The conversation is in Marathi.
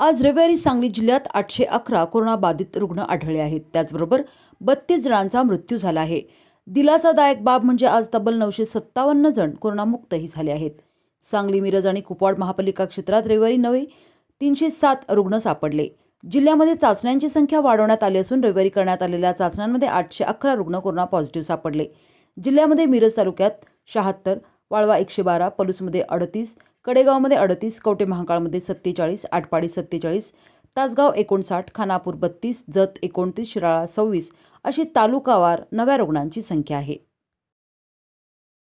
आज रविवारी सांगली जिल्ह्यात आठशे अकरा कोरोनाबाधित रुग्ण आढळले आहेत त्याचबरोबर बत्तीस जणांचा मृत्यू झाला आहे दिलासादायक बाब म्हणजे आज तब्बल नऊशे सत्तावन्न जण कोरोनामुक्तही झाले आहेत सांगली मिरज आणि कुपवाड महापालिका क्षेत्रात रविवारी नवे तीनशे सात रुग्ण सापडले जिल्ह्यामध्ये चाचण्यांची संख्या वाढवण्यात आली असून रविवारी करण्यात आलेल्या चाचण्यांमध्ये आठशे अकरा रुग्ण कोरोना पॉझिटिव्ह सापडले जिल्ह्यामध्ये मिरज तालुक्यात शहात्तर वाळवा एकशे बारा पलूसमध्ये अडतीस कडेगावमध्ये अडतीस कवटे महाकाळमध्ये सत्तेचाळीस आटपाडी सत्तेचाळीस तासगाव एकोणसाठ खानापूर बत्तीस जत एकोणतीस शिराळा सव्वीस अशी तालुकावार नव्या रुग्णांची संख्या आहे